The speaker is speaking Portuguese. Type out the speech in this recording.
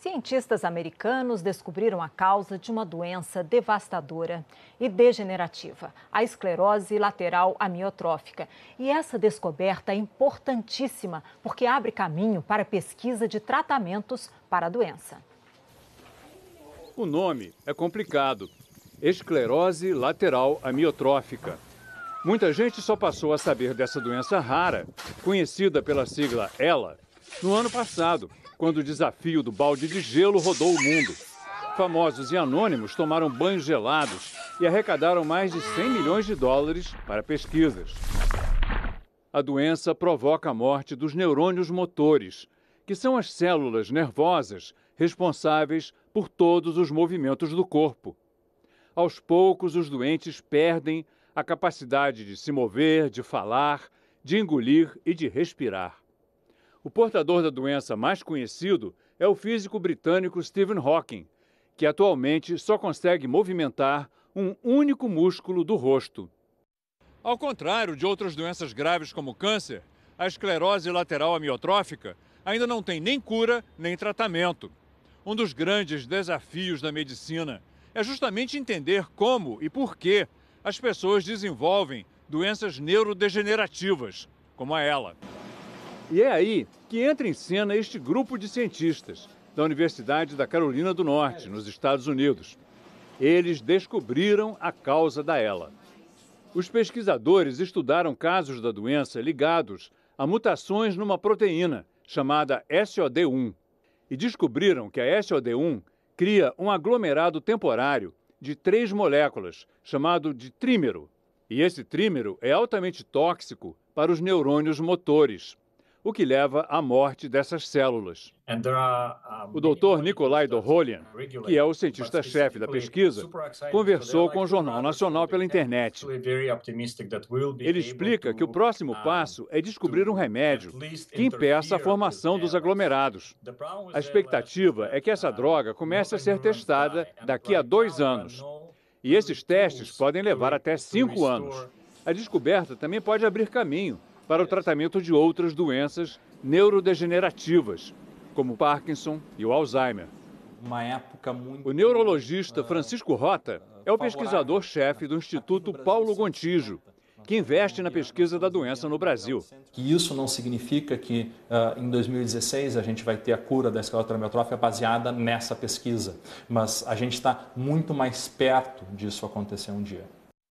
Cientistas americanos descobriram a causa de uma doença devastadora e degenerativa, a esclerose lateral amiotrófica. E essa descoberta é importantíssima porque abre caminho para a pesquisa de tratamentos para a doença. O nome é complicado: esclerose lateral amiotrófica. Muita gente só passou a saber dessa doença rara, conhecida pela sigla ELA, no ano passado, quando o desafio do balde de gelo rodou o mundo. Famosos e anônimos tomaram banhos gelados e arrecadaram mais de 100 milhões de dólares para pesquisas. A doença provoca a morte dos neurônios motores, que são as células nervosas responsáveis por todos os movimentos do corpo. Aos poucos, os doentes perdem a capacidade de se mover, de falar, de engolir e de respirar. O portador da doença mais conhecido é o físico britânico Stephen Hawking, que atualmente só consegue movimentar um único músculo do rosto. Ao contrário de outras doenças graves como o câncer, a esclerose lateral amiotrófica ainda não tem nem cura nem tratamento. Um dos grandes desafios da medicina é justamente entender como e por que as pessoas desenvolvem doenças neurodegenerativas, como a ela. E é aí que entra em cena este grupo de cientistas da Universidade da Carolina do Norte, nos Estados Unidos. Eles descobriram a causa da ela. Os pesquisadores estudaram casos da doença ligados a mutações numa proteína chamada SOD1 e descobriram que a SOD1 cria um aglomerado temporário de três moléculas, chamado de trímero. E esse trímero é altamente tóxico para os neurônios motores o que leva à morte dessas células. Uh, o Dr. Nicolai Doholian, que é o cientista-chefe da pesquisa, conversou com o Jornal Nacional pela internet. Ele explica que o próximo passo é descobrir um remédio que impeça a formação dos aglomerados. A expectativa é que essa uh, droga comece a ser testada daqui a dois anos. E esses testes podem levar até cinco anos. A descoberta também pode abrir caminho para o tratamento de outras doenças neurodegenerativas, como Parkinson e o Alzheimer. Uma época muito. O neurologista Francisco Rota é o pesquisador-chefe do Instituto Paulo Gontijo, que investe na pesquisa da doença no Brasil. Que isso não significa que uh, em 2016 a gente vai ter a cura da esclerose amiotrófica baseada nessa pesquisa, mas a gente está muito mais perto disso acontecer um dia.